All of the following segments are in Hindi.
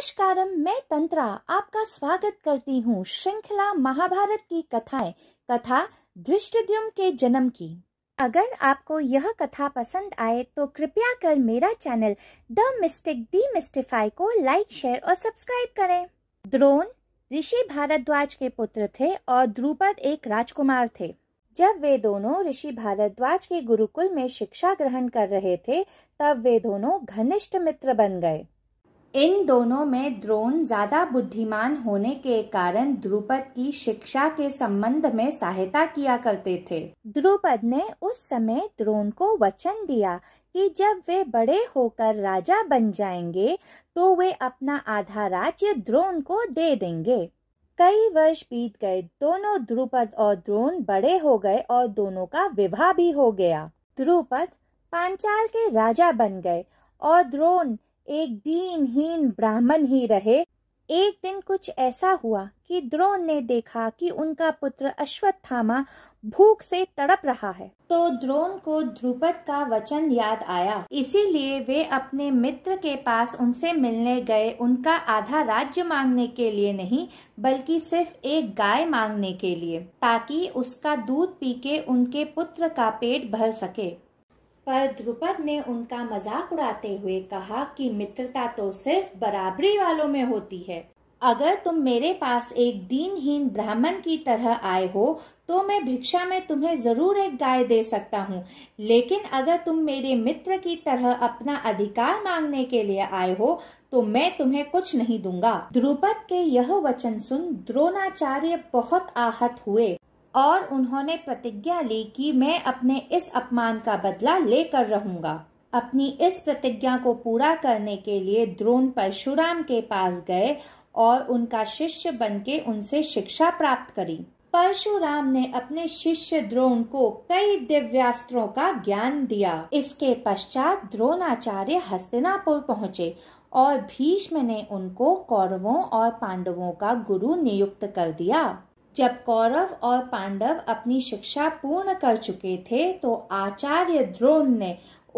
नमस्कार मैं तंत्रा आपका स्वागत करती हूँ श्रृंखला महाभारत की कथाएं कथा दृष्टद्युम के जन्म की अगर आपको यह कथा पसंद आए तो कृपया कर मेरा channel the mystic demystify को लाइक शेयर और सब्सक्राइब करें द्रोण ऋषि भारद्वाज के पुत्र थे और द्रुपद एक राजकुमार थे जब वे दोनों ऋषि भारद्वाज के गुरुकुल में शिक्षा ग्रहण कर रहे थे तब वे दोनों घनिष्ठ मित्र बन गए इन दोनों में द्रोण ज्यादा बुद्धिमान होने के कारण द्रुपद की शिक्षा के संबंध में सहायता किया करते थे द्रुपद ने उस समय द्रोण को वचन दिया कि जब वे बड़े होकर राजा बन जाएंगे तो वे अपना आधा राज्य द्रोण को दे देंगे कई वर्ष बीत गए दोनों द्रुपद और द्रोण बड़े हो गए और दोनों का विवाह भी हो गया द्रुपद पांचाल के राजा बन गए और द्रोण एक दीनहीन ब्राह्मण ही रहे एक दिन कुछ ऐसा हुआ कि द्रोण ने देखा कि उनका पुत्र अश्वत्थामा भूख से तड़प रहा है तो द्रोण को ध्रुपद का वचन याद आया इसीलिए वे अपने मित्र के पास उनसे मिलने गए उनका आधा राज्य मांगने के लिए नहीं बल्कि सिर्फ एक गाय मांगने के लिए ताकि उसका दूध पी के उनके पुत्र का पेट भर सके पर ध्रुपद ने उनका मजाक उड़ाते हुए कहा कि मित्रता तो सिर्फ बराबरी वालों में होती है अगर तुम मेरे पास एक दीनहीन ब्राह्मण की तरह आए हो तो मैं भिक्षा में तुम्हें जरूर एक गाय दे सकता हूँ लेकिन अगर तुम मेरे मित्र की तरह अपना अधिकार मांगने के लिए आए हो तो मैं तुम्हें कुछ नहीं दूंगा द्रुपद के यह वचन सुन द्रोणाचार्य बहुत आहत हुए और उन्होंने प्रतिज्ञा ली कि मैं अपने इस अपमान का बदला लेकर रहूंगा अपनी इस प्रतिज्ञा को पूरा करने के लिए द्रोण परशुराम के पास गए और उनका शिष्य बनके उनसे शिक्षा प्राप्त करी परशुराम ने अपने शिष्य द्रोण को कई दिव्यास्त्रों का ज्ञान दिया इसके पश्चात द्रोणाचार्य हस्तिनापुर पहुँचे और भीष्म ने उनको कौरवों और पांडवों का गुरु नियुक्त कर दिया जब कौरव और पांडव अपनी शिक्षा पूर्ण कर चुके थे तो आचार्य द्रोण ने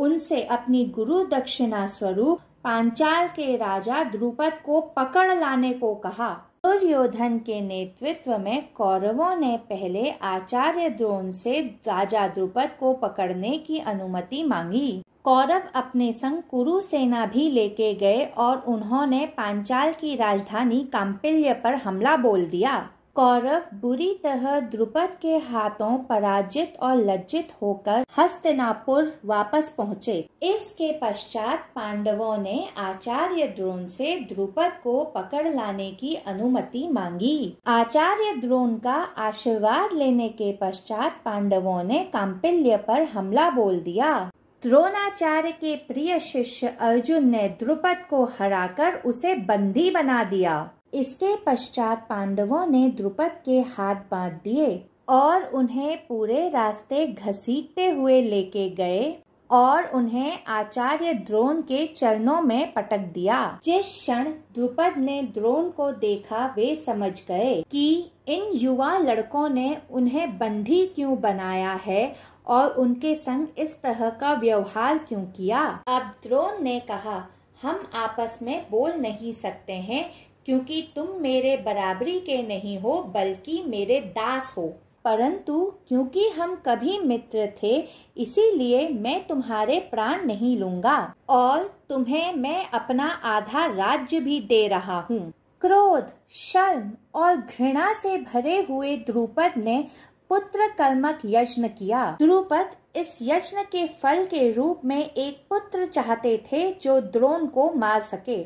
उनसे अपनी गुरु दक्षिणा स्वरूप पांचाल के राजा द्रुपद को पकड़ लाने को कहा दुर्योधन के नेतृत्व में कौरवों ने पहले आचार्य द्रोण से राजा द्रुपद को पकड़ने की अनुमति मांगी कौरव अपने संग कुरु सेना भी लेके गए और उन्होंने पांचाल की राजधानी काम्पिल्य पर हमला बोल दिया कौरव बुरी तरह द्रुपद के हाथों पराजित और लज्जित होकर हस्तनापुर वापस पहुँचे इसके पश्चात पांडवों ने आचार्य द्रोण से द्रुपद को पकड़ लाने की अनुमति मांगी आचार्य द्रोण का आशीर्वाद लेने के पश्चात पांडवों ने काम्पिल्य पर हमला बोल दिया द्रोणाचार्य के प्रिय शिष्य अर्जुन ने द्रुपद को हराकर उसे बंदी बना दिया इसके पश्चात पांडवों ने द्रुपद के हाथ बांध दिए और उन्हें पूरे रास्ते घसीटते हुए लेके गए और उन्हें आचार्य द्रोण के चरणों में पटक दिया जिस क्षण द्रुपद ने द्रोण को देखा वे समझ गए कि इन युवा लड़कों ने उन्हें बंदी क्यों बनाया है और उनके संग इस तरह का व्यवहार क्यों किया अब द्रोण ने कहा हम आपस में बोल नहीं सकते हैं क्योंकि तुम मेरे बराबरी के नहीं हो बल्कि मेरे दास हो परंतु क्योंकि हम कभी मित्र थे इसीलिए मैं तुम्हारे प्राण नहीं लूंगा और तुम्हें मैं अपना आधा राज्य भी दे रहा हूँ क्रोध शर्म और घृणा से भरे हुए द्रुपद ने पुत्र कर्मक यज्ञ किया द्रुपद इस यज्ञ के फल के रूप में एक पुत्र चाहते थे जो द्रोण को मार सके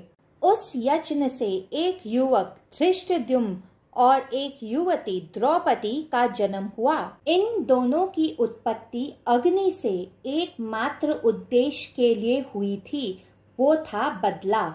उस यज्ञ से एक युवक धृष्टद्युम और एक युवती द्रौपदी का जन्म हुआ इन दोनों की उत्पत्ति अग्नि से एकमात्र उद्देश्य के लिए हुई थी वो था बदला